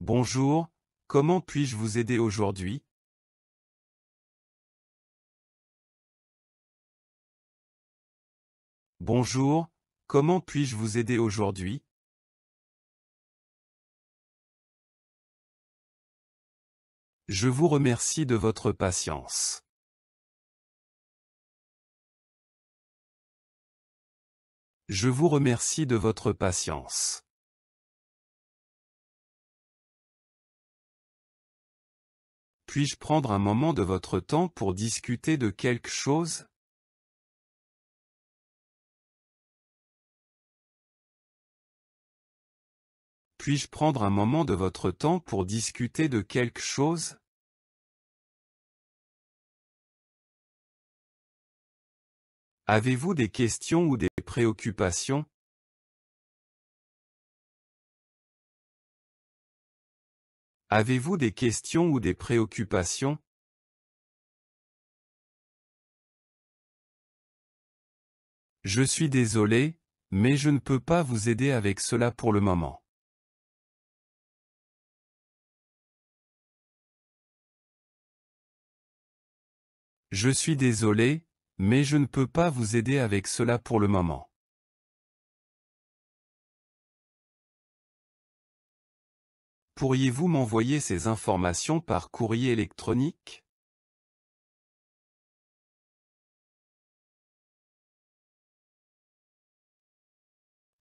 Bonjour, comment puis-je vous aider aujourd'hui Bonjour, comment puis-je vous aider aujourd'hui Je vous remercie de votre patience. Je vous remercie de votre patience. Puis-je prendre un moment de votre temps pour discuter de quelque chose Puis-je prendre un moment de votre temps pour discuter de quelque chose Avez-vous des questions ou des préoccupations Avez-vous des questions ou des préoccupations Je suis désolé, mais je ne peux pas vous aider avec cela pour le moment. Je suis désolé, mais je ne peux pas vous aider avec cela pour le moment. Pourriez-vous m'envoyer ces informations par courrier électronique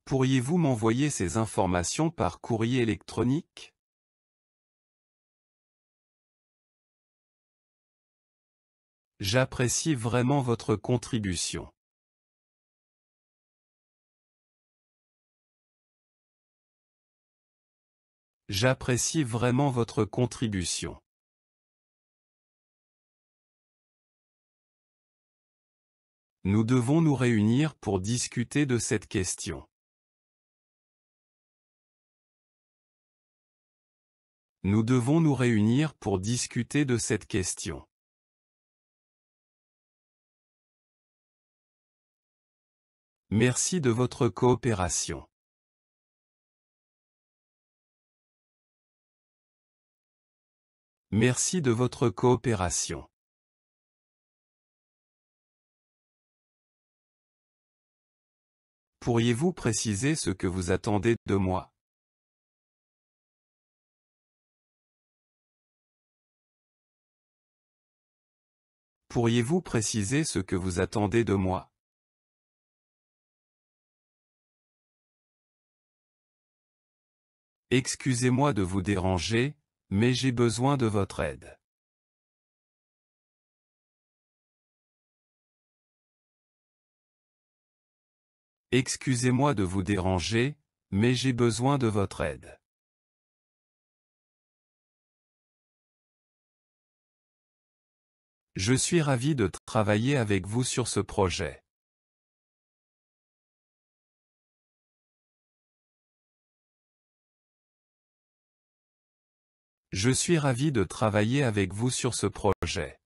Pourriez-vous m'envoyer ces informations par courrier électronique J'apprécie vraiment votre contribution. J'apprécie vraiment votre contribution. Nous devons nous réunir pour discuter de cette question. Nous devons nous réunir pour discuter de cette question. Merci de votre coopération. Merci de votre coopération. Pourriez-vous préciser ce que vous attendez de moi Pourriez-vous préciser ce que vous attendez de moi Excusez-moi de vous déranger, mais j'ai besoin de votre aide. Excusez-moi de vous déranger, mais j'ai besoin de votre aide. Je suis ravi de travailler avec vous sur ce projet. Je suis ravi de travailler avec vous sur ce projet.